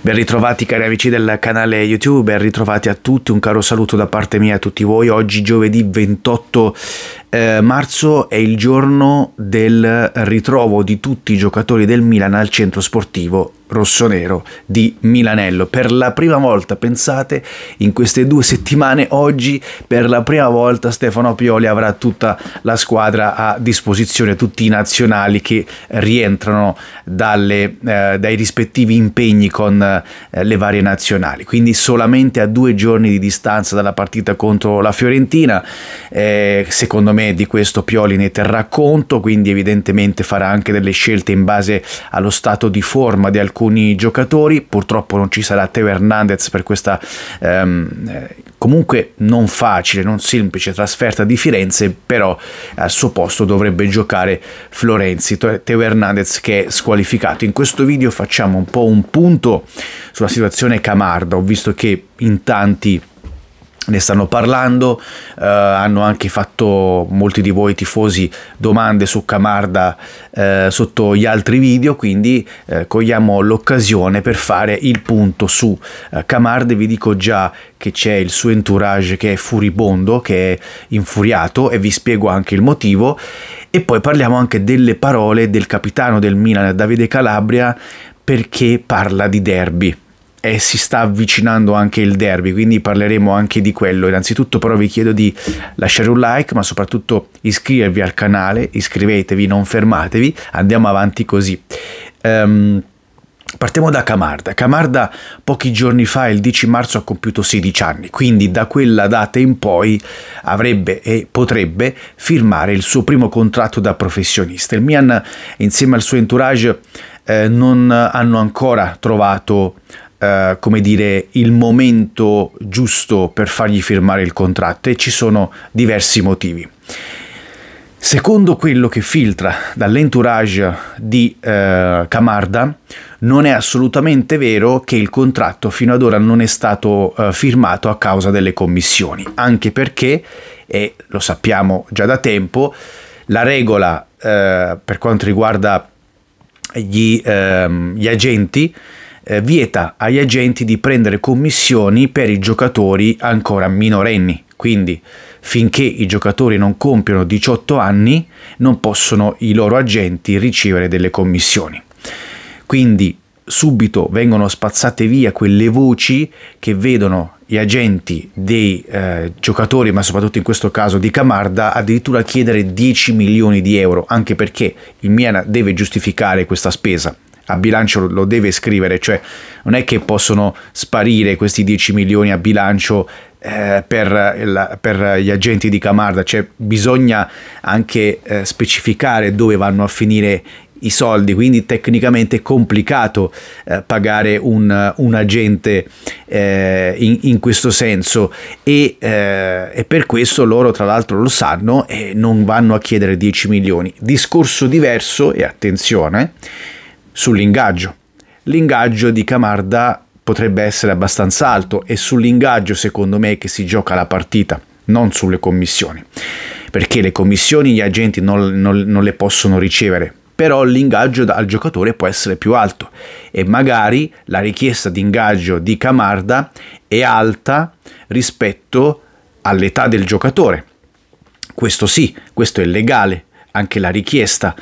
Ben ritrovati cari amici del canale YouTube, ben ritrovati a tutti, un caro saluto da parte mia a tutti voi. Oggi giovedì 28 eh, marzo è il giorno del ritrovo di tutti i giocatori del Milan al centro sportivo rossonero di Milanello. Per la prima volta, pensate, in queste due settimane, oggi per la prima volta Stefano Pioli avrà tutta la squadra a disposizione, tutti i nazionali che rientrano dalle, eh, dai rispettivi impegni con eh, le varie nazionali. Quindi solamente a due giorni di distanza dalla partita contro la Fiorentina, eh, secondo me me di questo Pioli ne terrà conto, quindi evidentemente farà anche delle scelte in base allo stato di forma di alcuni giocatori. Purtroppo non ci sarà Teo Hernandez per questa ehm, eh, comunque non facile, non semplice trasferta di Firenze, però al suo posto dovrebbe giocare Florenzi. Teo Hernandez che è squalificato. In questo video facciamo un po' un punto sulla situazione Camarda. Ho visto che in tanti ne stanno parlando, eh, hanno anche fatto molti di voi tifosi domande su Camarda eh, sotto gli altri video, quindi eh, cogliamo l'occasione per fare il punto su eh, Camarda, vi dico già che c'è il suo entourage che è furibondo, che è infuriato e vi spiego anche il motivo e poi parliamo anche delle parole del capitano del Milan Davide Calabria perché parla di derby e si sta avvicinando anche il derby, quindi parleremo anche di quello. Innanzitutto però vi chiedo di lasciare un like, ma soprattutto iscrivervi al canale, iscrivetevi, non fermatevi, andiamo avanti così. Um, Partiamo da Camarda. Camarda pochi giorni fa, il 10 marzo, ha compiuto 16 anni, quindi da quella data in poi avrebbe e potrebbe firmare il suo primo contratto da professionista. Il Mian insieme al suo entourage, eh, non hanno ancora trovato eh, come dire, il momento giusto per fargli firmare il contratto e ci sono diversi motivi. Secondo quello che filtra dall'entourage di eh, Camarda, non è assolutamente vero che il contratto fino ad ora non è stato eh, firmato a causa delle commissioni, anche perché, e lo sappiamo già da tempo, la regola eh, per quanto riguarda gli, ehm, gli agenti eh, vieta agli agenti di prendere commissioni per i giocatori ancora minorenni. Quindi finché i giocatori non compiono 18 anni non possono i loro agenti ricevere delle commissioni. Quindi subito vengono spazzate via quelle voci che vedono gli agenti dei eh, giocatori, ma soprattutto in questo caso di Camarda, addirittura chiedere 10 milioni di euro, anche perché il Miana deve giustificare questa spesa a bilancio lo deve scrivere, cioè non è che possono sparire questi 10 milioni a bilancio eh, per, il, per, gli agenti di Camarda, cioè bisogna anche eh, specificare dove vanno a finire i soldi, quindi tecnicamente è complicato eh, pagare un, un agente eh, in, in, questo senso e, eh, e, per questo loro tra l'altro lo sanno e non vanno a chiedere 10 milioni. Discorso diverso e attenzione sull'ingaggio. L'ingaggio di Camarda potrebbe essere abbastanza alto e sull'ingaggio secondo me che si gioca la partita, non sulle commissioni, perché le commissioni gli agenti non, non, non le possono ricevere, però l'ingaggio al giocatore può essere più alto e magari la richiesta di ingaggio di Camarda è alta rispetto all'età del giocatore. Questo sì, questo è legale, anche la richiesta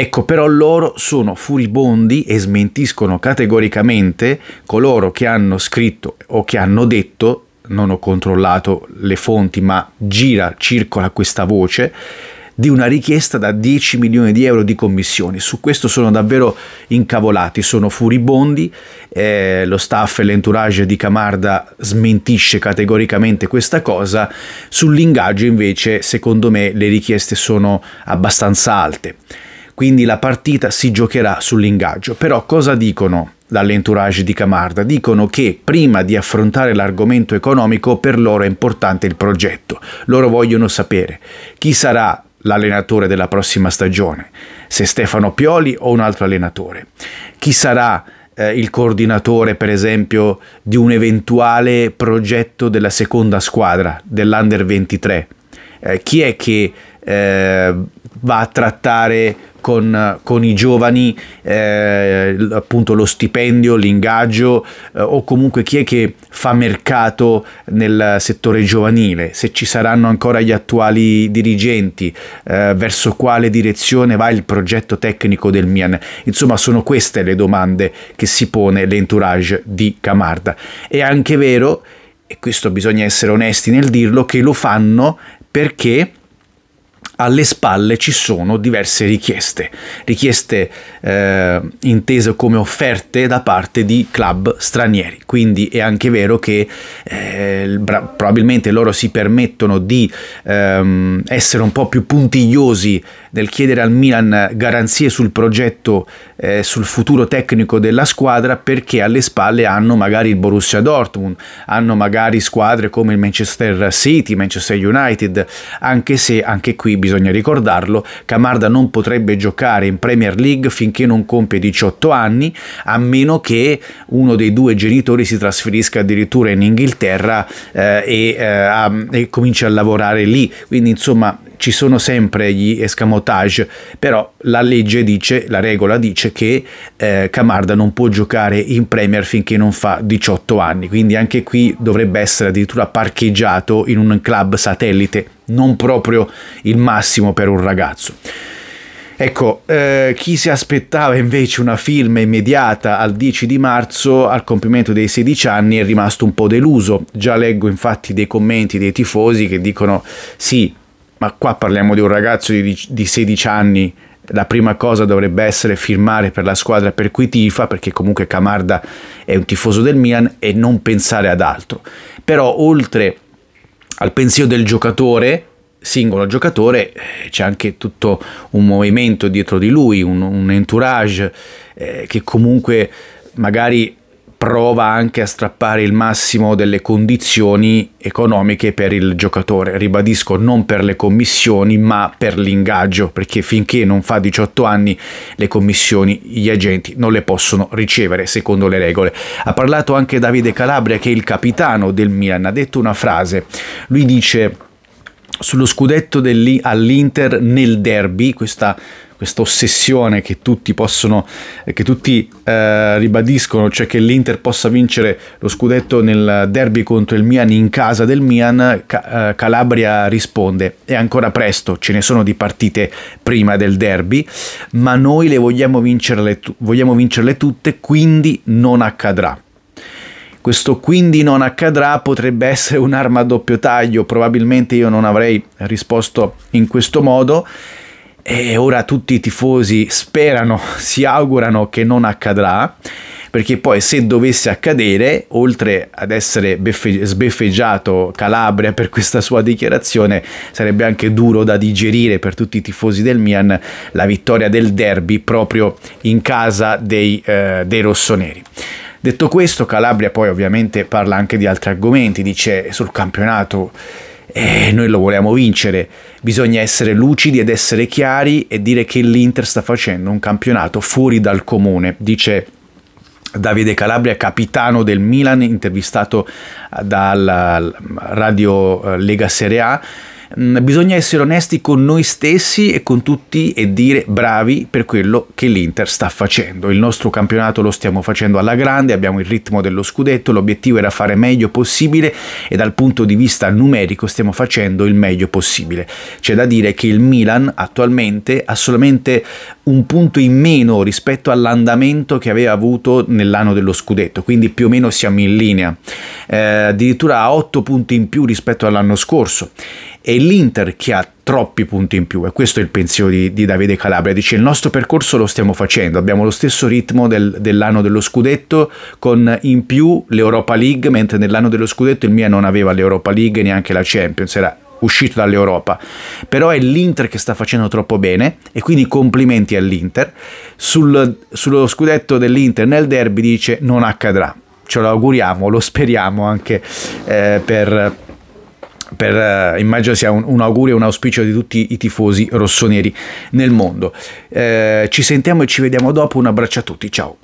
Ecco, però loro sono furibondi e smentiscono categoricamente coloro che hanno scritto o che hanno detto, non ho controllato le fonti, ma gira, circola questa voce, di una richiesta da 10 milioni di euro di commissioni. Su questo sono davvero incavolati, sono furibondi, eh, lo staff e l'entourage di Camarda smentisce categoricamente questa cosa, sull'ingaggio invece secondo me le richieste sono abbastanza alte quindi la partita si giocherà sull'ingaggio. Però cosa dicono dall'entourage di Camarda? Dicono che prima di affrontare l'argomento economico per loro è importante il progetto. Loro vogliono sapere chi sarà l'allenatore della prossima stagione, se Stefano Pioli o un altro allenatore, chi sarà eh, il coordinatore per esempio di un eventuale progetto della seconda squadra dell'Under 23, eh, chi è che eh, va a trattare con, con i giovani eh, appunto lo stipendio, l'ingaggio eh, o comunque chi è che fa mercato nel settore giovanile, se ci saranno ancora gli attuali dirigenti, eh, verso quale direzione va il progetto tecnico del Mian. Insomma sono queste le domande che si pone l'entourage di Camarda. È anche vero e questo bisogna essere onesti nel dirlo, che lo fanno perché alle spalle ci sono diverse richieste, richieste eh, intese come offerte da parte di club stranieri, quindi è anche vero che eh, probabilmente loro si permettono di ehm, essere un po' più puntigliosi del chiedere al Milan garanzie sul progetto, eh, sul futuro tecnico della squadra, perché alle spalle hanno magari il Borussia Dortmund, hanno magari squadre come il Manchester City, Manchester United, anche se anche qui bisogna ricordarlo, Camarda non potrebbe giocare in Premier League finché non compie 18 anni, a meno che uno dei due genitori si trasferisca addirittura in Inghilterra eh, e, eh, a, e cominci a lavorare lì. Quindi insomma ci sono sempre gli escamotage, però la legge dice, la regola dice che eh, Camarda non può giocare in Premier finché non fa 18 anni, quindi anche qui dovrebbe essere addirittura parcheggiato in un club satellite, non proprio il massimo per un ragazzo. Ecco, eh, chi si aspettava invece una firma immediata al 10 di marzo al compimento dei 16 anni è rimasto un po' deluso. Già leggo infatti dei commenti dei tifosi che dicono sì, ma qua parliamo di un ragazzo di, di 16 anni la prima cosa dovrebbe essere firmare per la squadra per cui tifa, perché comunque Camarda è un tifoso del Milan e non pensare ad altro. Però oltre al pensiero del giocatore, singolo giocatore, eh, c'è anche tutto un movimento dietro di lui, un, un entourage eh, che comunque magari prova anche a strappare il massimo delle condizioni economiche per il giocatore. Ribadisco, non per le commissioni, ma per l'ingaggio, perché finché non fa 18 anni le commissioni gli agenti non le possono ricevere secondo le regole. Ha parlato anche Davide Calabria, che è il capitano del Milan, ha detto una frase. Lui dice sullo scudetto all'Inter nel derby, questa questa ossessione che tutti possono, che tutti eh, ribadiscono, cioè che l'Inter possa vincere lo scudetto nel derby contro il Milan in casa del Milan, Ca- eh, Calabria risponde, è ancora presto, ce ne sono di partite prima del derby, ma noi le vogliamo vincerle, tu- vogliamo vincerle tutte, quindi non accadrà. Questo quindi non accadrà potrebbe essere un'arma a doppio taglio, probabilmente io non avrei risposto in questo modo e ora tutti i tifosi sperano, si augurano che non accadrà perché poi se dovesse accadere, oltre ad essere beffe- sbeffeggiato Calabria per questa sua dichiarazione, sarebbe anche duro da digerire per tutti i tifosi del Mian la vittoria del derby proprio in casa dei, eh, dei rossoneri. Detto questo, Calabria poi ovviamente parla anche di altri argomenti, dice sul campionato eh, noi lo vogliamo vincere. Bisogna essere lucidi ed essere chiari e dire che l'Inter sta facendo un campionato fuori dal comune, dice Davide Calabria, capitano del Milan, intervistato dal radio eh, Lega Serie A Mm, bisogna essere onesti con noi stessi e con tutti e dire bravi per quello che l'Inter sta facendo. Il nostro campionato lo stiamo facendo alla grande, abbiamo il ritmo dello scudetto, l'obiettivo era fare meglio possibile e dal punto di vista numerico stiamo facendo il meglio possibile. C'è da dire che il Milan attualmente ha solamente un punto in meno rispetto all'andamento che aveva avuto nell'anno dello scudetto, quindi più o meno siamo in linea, eh, addirittura ha 8 punti in più rispetto all'anno scorso è l'Inter che ha troppi punti in più e questo è il pensiero di, di, Davide Calabria, dice il nostro percorso lo stiamo facendo, abbiamo lo stesso ritmo del, dell'anno dello scudetto con in più l'Europa League, mentre nell'anno dello scudetto il Mia non aveva l'Europa League e neanche la Champions, era uscito dall'Europa, però è l'Inter che sta facendo troppo bene e quindi complimenti all'Inter. Sul, sullo scudetto dell'Inter nel derby dice non accadrà, ce lo auguriamo, lo speriamo anche eh, per per, eh, immagino sia un, un augurio e un auspicio di tutti i tifosi rossoneri nel mondo. Eh, ci sentiamo e ci vediamo dopo, un abbraccio a tutti, ciao.